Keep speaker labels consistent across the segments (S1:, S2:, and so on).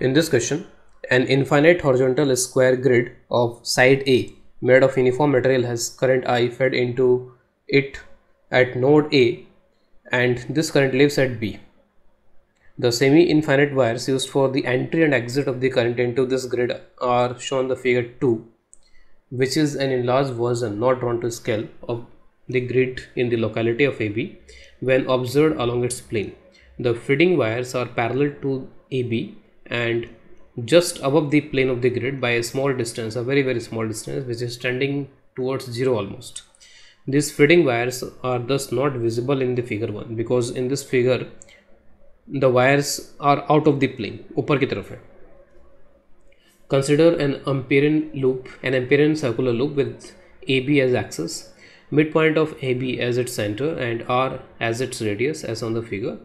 S1: In this question, an infinite horizontal square grid of side A made of uniform material has current I fed into it at node A and this current leaves at B. The semi-infinite wires used for the entry and exit of the current into this grid are shown in the figure 2 which is an enlarged version not drawn to scale of the grid in the locality of AB when observed along its plane. The feeding wires are parallel to AB and just above the plane of the grid by a small distance a very very small distance which is tending towards zero almost these feeding wires are thus not visible in the figure 1 because in this figure the wires are out of the plane upper की taraf hai. consider an amperian loop an amperian circular loop with AB as axis midpoint of AB as its center and R as its radius as on the figure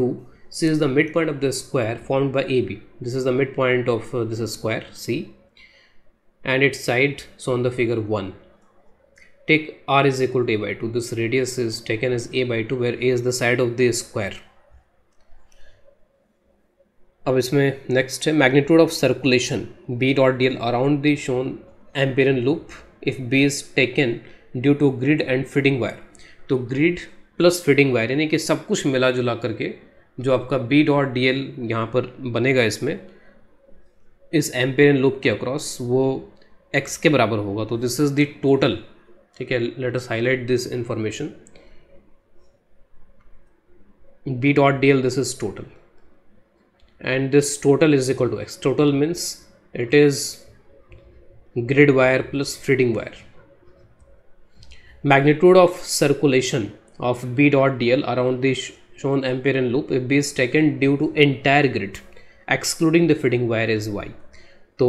S1: 2 C is the midpoint of the square formed by AB. This is the midpoint of uh, this square C and its side shown on the figure 1. Take R is equal to A by 2. This radius is taken as A by 2 where A is the side of the square. Now, इसमें next है magnitude of circulation B dot D L around the shown Amperian loop if B is taken due to grid and fitting wire तो grid plus fitting wire यानी कि सब कुछ मिला जुला करके जो आपका बी डॉट डी एल यहाँ पर बनेगा इसमें इस एम्पेरियन लूप के अक्रॉस वो एक्स के बराबर होगा तो दिस इज़ द टोटल ठीक है let us highlight this information B dot D L this is total and this total is equal to X total means it is grid wire plus feeding wire magnitude of circulation of B dot D L around this shown amperian loop if b is taken due to entire grid excluding the fitting wire is y So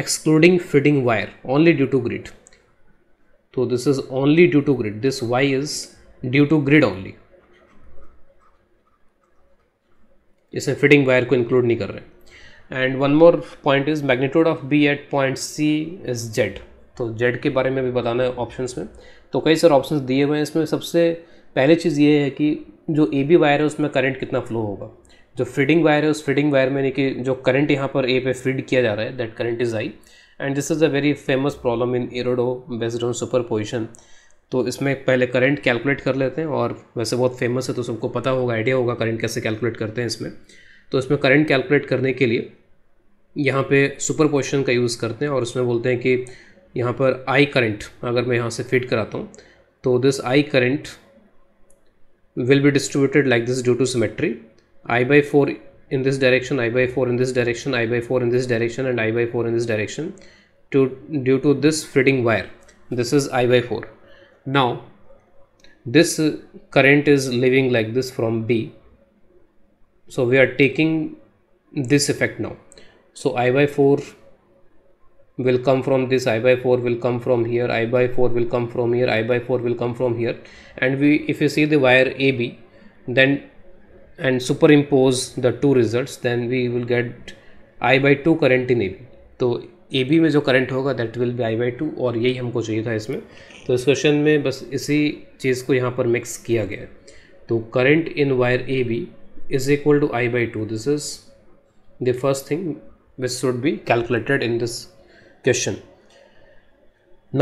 S1: excluding fitting wire only due to grid so this is only due to grid this y is due to grid only इसमें fitting wire को include नहीं कर रहे and one more point is magnitude of B at point C is Z तो Z के बारे में भी बताना है ऑप्शंस में तो कई सारे ऑप्शंस दिए हुए हैं इसमें सबसे पहली चीज़ ये है कि जो ए बी वायर है उसमें करंट कितना फ्लो होगा जो फीडिंग वायर है उस फीडिंग वायर में यानी कि जो करंट यहाँ पर ए पे फीड किया जा रहा है that current is I and this is a very famous problem in Irodov based on superposition तो इसमें पहले करंट कैलकुलेट कर लेते हैं और वैसे बहुत फेमस है तो सबको पता होगा आइडिया होगा करंट कैसे कैलकुलेट करते हैं इसमें तो इसमें करंट कैलकुलेट करने के लिए यहाँ पे सुपर पोजिशन का यूज़ करते हैं और उसमें बोलते हैं कि यहाँ पर आई करंट अगर मैं यहाँ से फिट कराता हूँ तो this I current will be distributed like this due to symmetry i by 4 in this direction i by 4 in this direction i by 4 in this direction and i by 4 in this direction to due to this feeding wire this is i by 4 now this uh, current is leaving like this from b so we are taking this effect now so i by 4 will come from this i by 4 will come from here i by 4 will come from here i by 4 will come from here and we if you see the wire ab then and superimpose the two results then we will get i by 2 current in ab so ab mein jo current hoga that will be i by 2 aur yahi humko chahiye tha isme to is question mein bas isi cheez ko yahan par mix kiya gaya hai to current in wire ab is equal to i by 2 this is the first thing which should be calculated in this question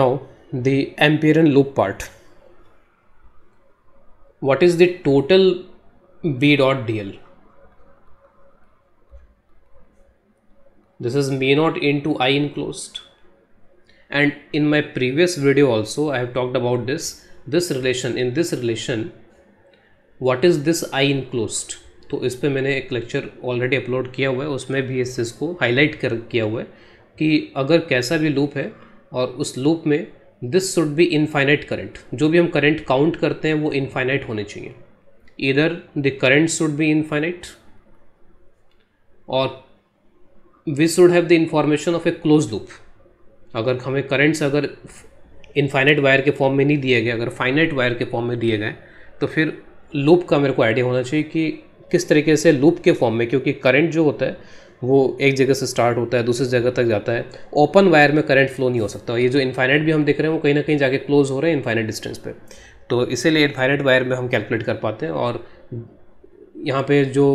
S1: now the amperian loop part what is the total b dot dl this is may not into i enclosed and in my previous video also i have talked about this this relation in this relation what is this i enclosed तो इस पर मैंने एक lecture already upload किया हुआ है उसमें भी इस चीज़ को हाईलाइट कर किया हुआ है कि अगर कैसा भी लूप है और उस लूप में this should be infinite current जो भी हम करंट काउंट करते हैं वो इनफाइनाइट होने चाहिए इधर the current should be infinite और we should have the information of a close loop अगर हमें करंट्स अगर इनफाइनाइट वायर के फॉर्म में नहीं दिए गए अगर फाइनाइट वायर के फॉर्म में दिए गए तो फिर लूप का मेरे को आइडिया होना चाहिए कि किस तरीके से लूप के फॉर्म में क्योंकि करंट जो होता है वो एक जगह से स्टार्ट होता है दूसरी जगह तक जाता है ओपन वायर में करंट फ्लो नहीं हो सकता ये जो इन्फाइनाइट भी हम देख रहे हैं वो कहीं ना कहीं जाके क्लोज हो रहे हैं इन्फाइनाइट डिस्टेंस पे तो इसीलिए इन्फाइनाइट वायर में हम कैलकुलेट कर पाते हैं और यहाँ पे जो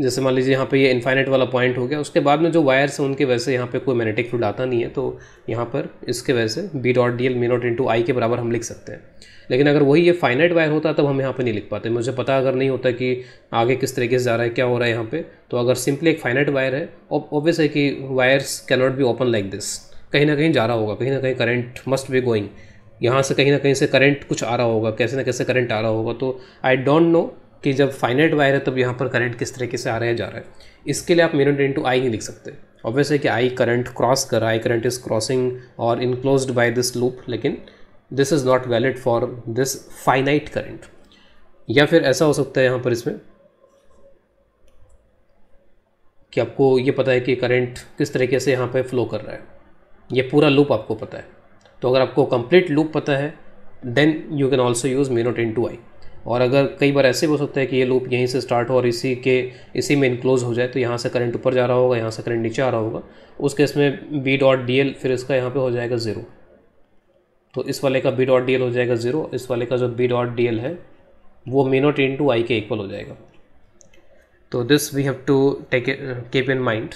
S1: जैसे मान लीजिए यहाँ पे ये इन्फाइनाइट वाला पॉइंट हो गया उसके बाद में जो वायर्स हैं उनके वजह से यहाँ पे कोई मैग्नेटिक फील्ड आता नहीं है तो यहाँ पर इसके वजह से B dot D L mu naught into I के बराबर हम लिख सकते हैं लेकिन अगर वही ये फाइनाइट वायर होता तब हम यहाँ पे नहीं लिख पाते मुझे पता अगर नहीं होता कि आगे किस तरीके से जा रहा है क्या हो रहा है यहाँ पे तो अगर सिंपली एक फाइनाइट वायर है ऑब्वियस है कि wires cannot be open like this कहीं ना कहीं जा रहा होगा कहीं ना कहीं करंट मस्ट बी गोइंग यहाँ से कहीं ना कहीं से करंट कुछ आ रहा होगा कैसे ना कैसे करंट आ रहा होगा तो आई डोंट नो कि जब फाइनाइट वायर है तब यहाँ पर करंट किस तरीके से आ रहा है जा रहा है इसके लिए आप मिरर इंटू आई नहीं लिख सकते ऑब्वियस है कि आई करंट क्रॉस कर रहा है आई करंट इज़ क्रॉसिंग और इनक्लोज बाय दिस लूप लेकिन this is not valid for this finite current या फिर ऐसा हो सकता है यहाँ पर इसमें कि आपको ये पता है कि करंट किस तरीके से यहाँ पे फ्लो कर रहा है ये पूरा लूप आपको पता है तो अगर आपको कंप्लीट लूप पता है then you can also use mu naught into I और अगर कई बार ऐसे भी हो सकता है कि ये लूप यहीं से स्टार्ट हो और इसी के इसी में इनक्लोज हो जाए तो यहाँ से करंट ऊपर जा रहा होगा यहाँ से करंट नीचे आ रहा होगा उस केस में बी डॉट डी एल फिर इसका यहाँ पर हो जाएगा ज़ीरो तो इस वाले का बी डॉट डी हो जाएगा ज़ीरो इस वाले का जो बी डॉट डी है वो मी नॉट इन टू आई के इक्वल हो जाएगा तो this we have to take keep in mind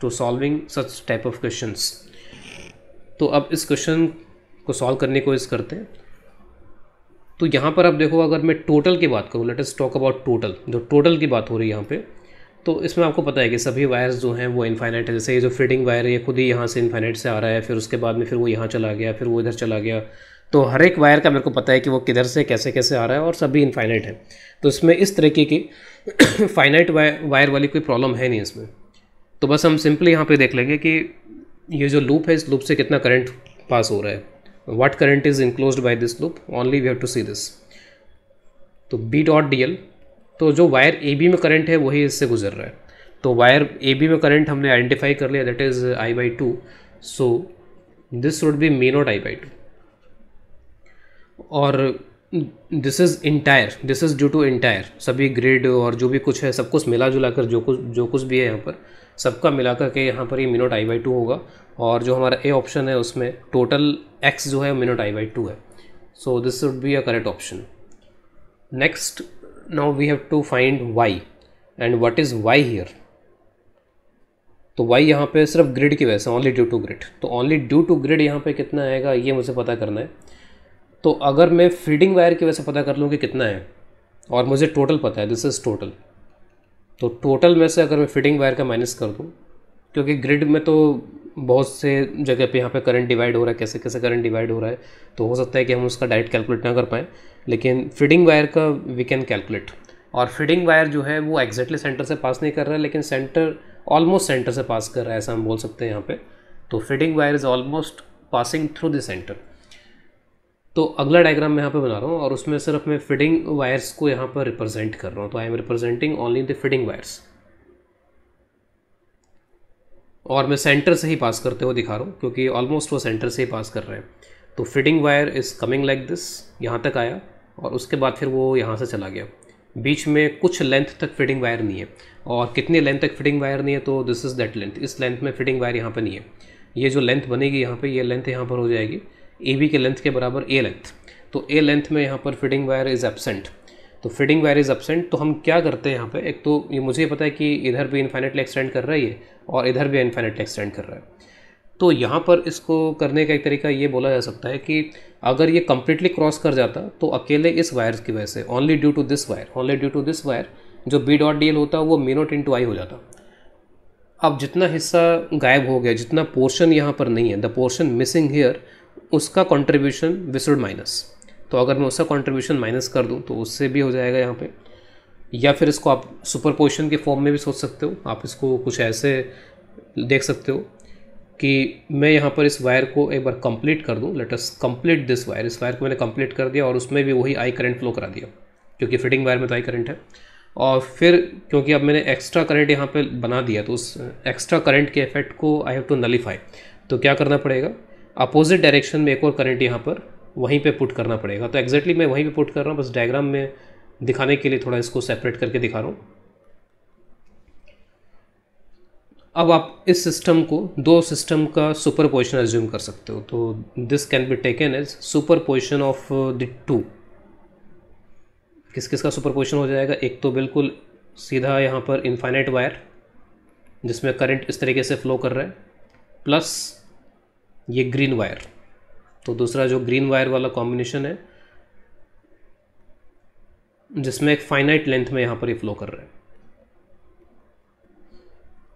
S1: to solving such type of question तो अब इस क्वेश्चन को सॉल्व करने को इस करते हैं तो यहाँ पर आप देखो अगर मैं टोटल की बात करूँ लेट टॉक अबाउट टोटल जो टोटल की बात हो रही है यहाँ पे तो इसमें आपको पता है कि सभी वायर्स जो हैं वो इनफाइनाइट है जैसे ये जो फिटिंग वायर है ये खुद ही यहाँ से इनफाइनाइट से आ रहा है फिर उसके बाद में फिर वो यहाँ चला गया फिर वो इधर चला गया तो हर एक वायर का मेरे को पता है कि वो किधर से कैसे कैसे आ रहा है और सभी इनफाइनाइट है तो इसमें इस तरीके की फाइनाइट वायर वाली कोई प्रॉब्लम है नहीं इसमें तो बस हम सिंपली यहाँ पर देख लेंगे कि ये जो लूप है इस लूप से कितना करंट पास हो रहा है what current is enclose by this loop only we have to see this तो बी डॉट डी एल तो जो वायर ए बी में करंट है वही इससे गुजर रहा है तो वायर ए बी में करंट हमने आइडेंटिफाई कर लिया that is I by two so this would be mu naught I by two और this is entire this is due to entire सभी ग्रिड और जो भी कुछ है सब कुछ मिला जुला कर जो कुछ जो कुछ भी है यहाँ पर सबका मिला कर के यहाँ पर ये मिनोट आई बाई टू होगा और जो हमारा ए ऑप्शन है उसमें टोटल एक्स जो है मिनोट आई बाई टू है so this would be a correct option next now we have to find y and what is y here तो y यहाँ पे सिर्फ ग्रिड की वजह से ओनली ड्यू टू ग्रिड तो ओनली ड्यू टू ग्रिड यहाँ पे कितना आएगा ये मुझे पता करना है तो अगर मैं फीडिंग वायर की वजह से पता कर लूँ कि कितना है और मुझे टोटल पता है दिस इज़ टोटल तो टोटल में से अगर मैं फीडिंग वायर का माइनस कर दूँ क्योंकि ग्रिड में तो बहुत से जगह पे यहाँ पे करंट डिवाइड हो रहा है कैसे कैसे करंट डिवाइड हो रहा है तो हो सकता है कि हम उसका डायरेक्ट कैलकुलेट ना कर पाएँ लेकिन फीडिंग वायर का वी कैन कैलकुलेट और फीडिंग वायर जो है वो एग्जैक्टली सेंटर से पास नहीं कर रहा है लेकिन सेंटर ऑलमोस्ट सेंटर से पास कर रहा है ऐसा हम बोल सकते हैं यहाँ पर तो feeding wire is almost passing through the centre तो अगला डायग्राम मैं यहाँ पे बना रहा हूँ और उसमें सिर्फ मैं फिडिंग वायर्स को यहाँ पर रिप्रेजेंट कर रहा हूँ तो I am representing only the feeding wires और मैं सेंटर से ही पास करते हुए दिखा रहा हूँ क्योंकि ऑलमोस्ट वो सेंटर से ही पास कर रहे हैं तो fitting wire is coming like this यहाँ तक आया और उसके बाद फिर वो यहाँ से चला गया बीच में कुछ लेंथ तक फिटिंग वायर नहीं है और कितनी लेंथ तक फिटिंग वायर नहीं है तो दिस इज़ दैट लेंथ इस लेंथ में फिटिंग वायर यहाँ पर नहीं है ये जो लेंथ बनेगी यहाँ पर ये लेंथ यहाँ पर हो जाएगी ए बी के लेंथ के बराबर ए लेंथ तो ए लेंथ में यहाँ पर फिटिंग वायर इज़ एबसेंट तो फिटिंग वायर इज़ अपसेंट तो हम क्या करते हैं यहाँ पे एक तो ये मुझे पता है कि इधर भी इन्फाइनेटली एक्सटेंड कर रहा है ये और इधर भी इन्फाइनेटली एक्सटेंड कर रहा है तो यहाँ पर इसको करने का एक तरीका ये बोला जा सकता है कि अगर ये कम्प्लीटली क्रॉस कर जाता तो अकेले इस वायर की वजह से only due to this wire only due to this wire जो बी डॉट डी एल होता वो मी नॉट इन टू आई हो जाता अब जितना हिस्सा गायब हो गया जितना पोर्शन यहाँ पर नहीं है द पोर्शन मिसिंग हेयर उसका कॉन्ट्रीब्यूशन विसुड माइनस तो अगर मैं उसका कॉन्ट्रीब्यूशन माइनस कर दूँ तो उससे भी हो जाएगा यहाँ पर या फिर इसको आप सुपर पोजिशन के फॉर्म में भी सोच सकते हो आप इसको कुछ ऐसे देख सकते हो कि मैं यहाँ पर इस वायर को एक बार कंप्लीट कर दूँ लेटस कंप्लीट दिस वायर इस वायर को मैंने कंप्लीट कर दिया और उसमें भी वही आई करंट फ्लो करा दिया क्योंकि फिटिंग वायर में तो आई करंट है और फिर क्योंकि अब मैंने एक्स्ट्रा करंट यहाँ पर बना दिया तो उस एक्स्ट्रा करंट के इफेक्ट को आई हैव टू नलीफाई तो क्या करना पड़ेगा अपोजिट डायरेक्शन में एक और करंट यहाँ पर वहीं पे पुट करना पड़ेगा तो एग्जैक्टली मैं वहीं पे पुट कर रहा हूँ बस डायग्राम में दिखाने के लिए थोड़ा इसको सेपरेट करके दिखा रहा हूँ अब आप इस सिस्टम को दो सिस्टम का सुपर पोजिशन एज्यूम कर सकते हो तो this can be taken as superposition of the two किस किस का सुपर पोजिशन हो जाएगा एक तो बिल्कुल सीधा यहाँ पर इन्फाइनाइट वायर जिसमें करंट इस तरीके से फ्लो कर रहा है प्लस ये ग्रीन वायर तो दूसरा जो ग्रीन वायर वाला कॉम्बिनेशन है जिसमें एक फाइनाइट लेंथ में यहाँ पर ये फ्लो कर रहा है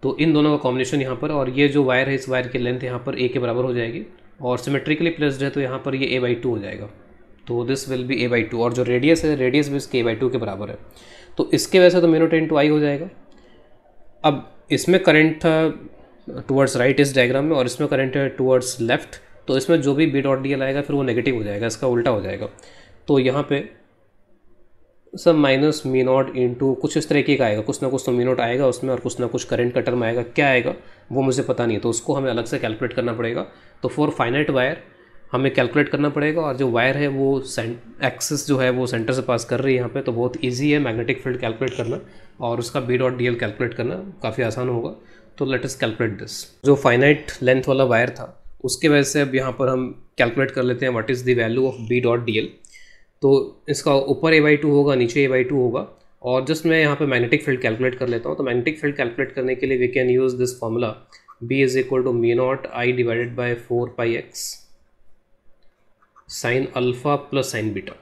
S1: तो इन दोनों का कॉम्बिनेशन यहाँ पर और ये जो वायर है इस वायर की लेंथ यहाँ पर ए के बराबर हो जाएगी और सिमेट्रिकली प्लेस्ड है तो यहाँ पर ये ए बाई टू हो जाएगा तो this will be A by two और जो रेडियस है रेडियस भी इसके ए बाई टू के बराबर है तो इसके वजह से तो मेनोट टू आई हो जाएगा अब इसमें करंट था टूवर्ड्स राइट इस डायग्राम में और इसमें करंट है टूवर्ड्स लेफ्ट तो इसमें जो भी बी डॉट डी एल आएगा फिर वो नेगेटिव हो जाएगा इसका उल्टा हो जाएगा तो यहाँ पे सब माइनस मी नॉट इंटू कुछ इस तरीके का आएगा कुछ ना कुछ तो मी नॉट आएगा उसमें और कुछ ना कुछ करंट का टर्म आएगा क्या आएगा वो मुझे पता नहीं है तो उसको हमें अलग से कैलकुलेट करना पड़ेगा तो फॉर फाइनाइट वायर हमें कैलकुलेट करना पड़ेगा और जो वायर है वो एक्सिस जो है वो सेंटर से पास कर रही है यहाँ पे तो बहुत इजी है मैग्नेटिक फील्ड कैलकुलेट करना और उसका B dot D L calculate करना काफ़ी आसान होगा तो लेट इस कैलकुलेट दिस जो फाइनाइट लेंथ वाला वायर था उसके वजह से अब यहाँ पर हम कैलकुलेट कर लेते हैं what is the value of B dot D L तो इसका ऊपर ए बाई टू होगा नीचे ए बाई टू होगा और जस्ट मैं यहाँ पे मैग्नेटिक फील्ड कैलकुलेट कर लेता हूँ तो मैग्नेटिक फील्ड कैलकुलेट करने के लिए we can use this formula B is equal to mu naught I divided by four pi x sine alpha plus sine beta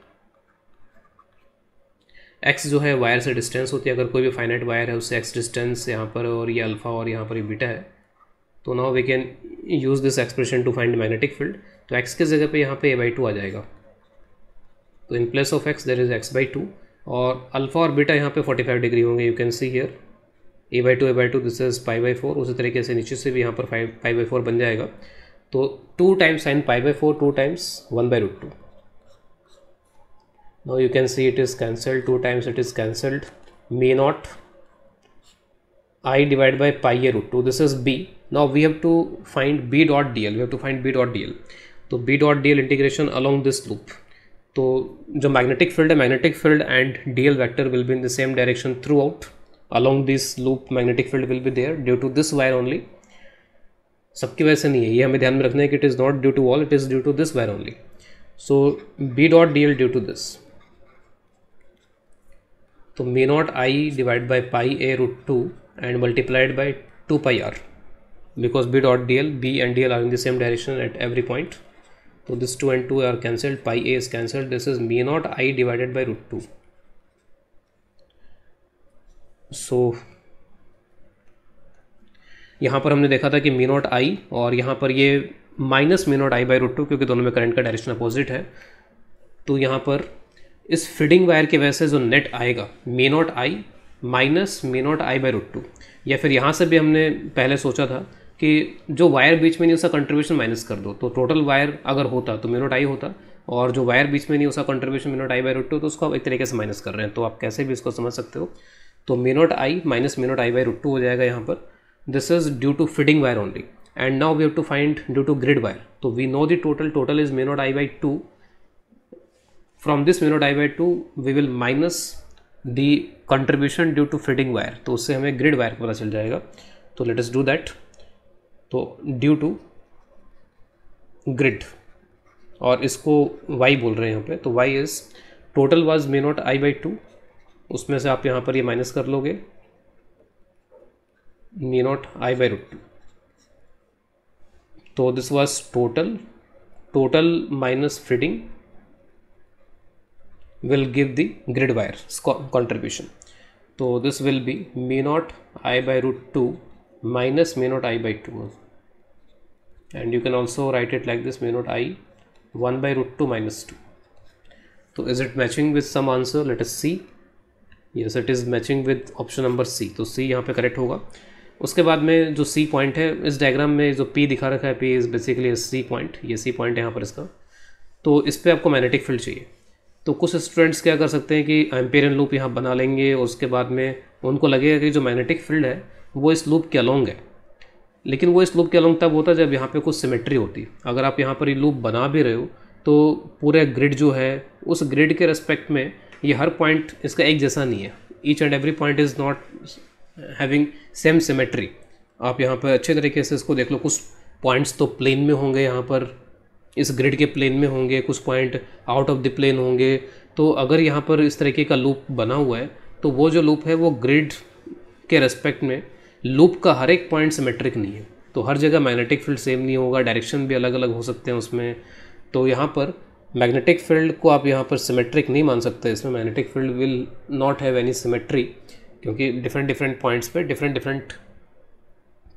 S1: x जो है वायर से डिस्टेंस होती है अगर कोई भी फाइनाइट वायर है उससे एक्स डिस्टेंस यहाँ पर और ये अल्फ़ा और यहाँ पर ये बीटा है तो now we can use this expression to find magnetic field तो एक्स के जगह पे यहाँ पे ए बाई टू आ जाएगा तो in place of x there is x by two और अल्फा और बीटा यहाँ पे 45 डिग्री होंगे you can see here a by two a by two this is pi by four उसी तरीके से नीचे से भी यहाँ पर फाइव पाई बाई फोर बन जाएगा तो two times sine pi by four two times one by root two now you can see it is cancelled two times it is cancelled mu naught I divide by pi a root two this is B now we have to find b dot dl we to find B dot D L तो B dot D L integration along this loop तो जो magnetic field है magnetic field and D L vector will be in the same direction throughout along this loop magnetic field will be there due to this wire only सबकी वजह से नहीं है ये हमें ध्यान में रखना है कि it is not due to all it is due to this wire only so B dot D L due to this तो mu naught I divide by pi a root two and multiplied by two pi r because b dot dl b and dl are in the same direction at every point so this 2 and 2 are cancelled pi a is cancelled this is mu not i divided by root 2 so, यहाँ पर हमने देखा था कि मी naught आई और यहाँ पर ये minus mu naught I by root two क्योंकि दोनों में करंट का डायरेक्शन अपोजिट है तो यहाँ पर इस फीडिंग वायर की वजह से जो नेट आएगा mu naught I minus mu naught I by root two या फिर यहाँ से भी हमने पहले सोचा था कि जो वायर बीच में नहीं उसका कंट्रीब्यूशन माइनस कर दो तो टोटल वायर अगर होता तो मिनोट आई होता और जो वायर बीच में नहीं उसका contribution mu naught I by root two तो उसको आप एक तरीके से माइनस कर रहे हैं तो आप कैसे भी इसको समझ सकते हो तो mu naught I minus mu naught I by root two हो जाएगा यहाँ पर this is due to fitting wire only and now we have to find due to grid wire तो we know the total total is mu naught I by two from this mu naught I by two we will minus the contribution due to fitting wire तो उससे हमें grid wire पता चल जाएगा तो let us do that तो due to grid और इसको वाई बोल रहे हैं यहाँ पे तो Y is total was mu naught I by two उसमें से आप यहाँ पर ये यह माइनस कर लोगे mu naught I by root two तो this was total total minus fitting will give the grid wire contribution तो this will be mu naught I by root two minus mu naught I by two and you can also write it like this mu naught I one by root two minus two तो is it matching with some answer let us see yes it is matching with option number C तो C यहाँ पे correct होगा उसके बाद में जो C point है इस डायग्राम में जो पी दिखा रखा है P is basically C point ये सी पॉइंट यहाँ पर इसका तो इस पर आपको मैग्नेटिक फील्ड चाहिए तो कुछ स्टूडेंट्स क्या कर सकते हैं कि एम्पेरियन लूप यहाँ बना लेंगे और उसके बाद में उनको लगेगा कि जो मैग्नेटिक फील्ड है वो इस लूप के अलॉन्ग है लेकिन वो इस लूप के अलॉन्ग तब होता है जब यहाँ पे कुछ सिमेट्री होती अगर आप यहाँ पर ये लूप बना भी रहे हो तो पूरे ग्रिड जो है उस ग्रिड के रेस्पेक्ट में ये हर पॉइंट इसका एक जैसा नहीं है each and every point is not having same symmetry आप यहाँ पर अच्छे तरीके से इसको देख लो कुछ पॉइंट्स तो प्लेन में होंगे यहाँ पर इस ग्रिड के प्लेन में होंगे कुछ point out of the plane होंगे तो अगर यहाँ पर इस तरीके का लूप बना हुआ है तो वो जो लूप है वो ग्रिड के रेस्पेक्ट में लूप का हर एक पॉइंट सिमेट्रिक नहीं है तो हर जगह मैग्नेटिक फील्ड सेम नहीं होगा डायरेक्शन भी अलग अलग हो सकते हैं उसमें तो यहाँ पर मैग्नेटिक फील्ड को आप यहाँ पर सिमेट्रिक नहीं मान सकते इसमें magnetic field will not have any symmetry क्योंकि डिफरेंट डिफरेंट पॉइंट्स पे डिफरेंट डिफरेंट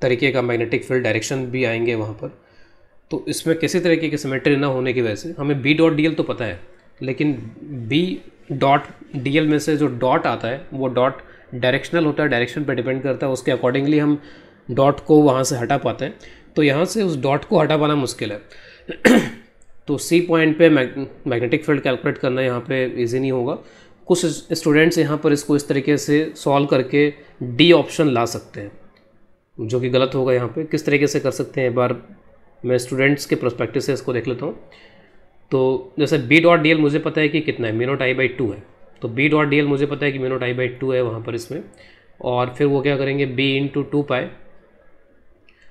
S1: तरीके का मैग्नेटिक फील्ड डायरेक्शन भी आएंगे वहाँ पर तो इसमें किसी तरीके की सिमेट्री ना होने की वजह से हमें बी डॉट डी तो पता है लेकिन बी डॉट डी में से जो डॉट आता है वो डॉट डायरेक्शनल होता है डायरेक्शन पर डिपेंड करता है उसके अकॉर्डिंगली हम डॉट को वहाँ से हटा पाते हैं तो यहाँ से उस डॉट को हटा पाना मुश्किल है तो सी पॉइंट पे मैग्नेटिक फील्ड कैलकुलेट करना यहाँ पे इजी नहीं होगा कुछ स्टूडेंट्स यहाँ पर इसको इस तरीके से सॉल्व करके डी ऑप्शन ला सकते हैं जो कि गलत होगा यहाँ पे किस तरीके से कर सकते हैं एक बार मैं स्टूडेंट्स के प्रोस्पेक्टिव से इसको देख लेता हूँ तो जैसे बी डॉट डी मुझे पता है कि कितना है मीनोट आई बाई टू है तो बी डॉट डी मुझे पता है कि मेनोट आई बाई टू है वहाँ पर इसमें और फिर वो क्या करेंगे B into two pi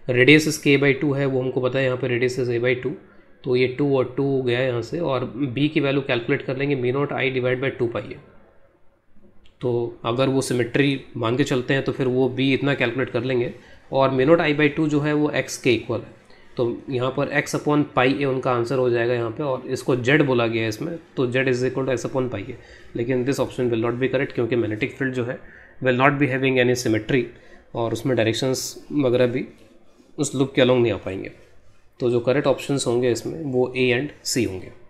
S1: radius के ए बाई टू है वो हमको पता है यहाँ पर रेडियस ए बाई टू तो ये टू और टू हो गया है यहाँ से और बी की वैल्यू कैलकुलेट कर लेंगे B naught I divide by two pi है तो अगर वो सिमेट्री मान के चलते हैं तो फिर वो बी इतना कैलकुलेट कर लेंगे और mu naught I by two जो है वो एक्स के इक्वल है तो यहाँ पर x अपॉन पाई ए उनका आंसर हो जाएगा यहाँ पे और इसको z बोला गया है इसमें तो z is equal to x upon pi a लेकिन this option will not be correct क्योंकि मैग्नेटिक फील्ड जो है will not be having any symmetry और उसमें डायरेक्शंस वगैरह भी उस लुक के अलोंग नहीं आ पाएंगे तो जो करेक्ट ऑप्शंस होंगे इसमें वो ए एंड सी होंगे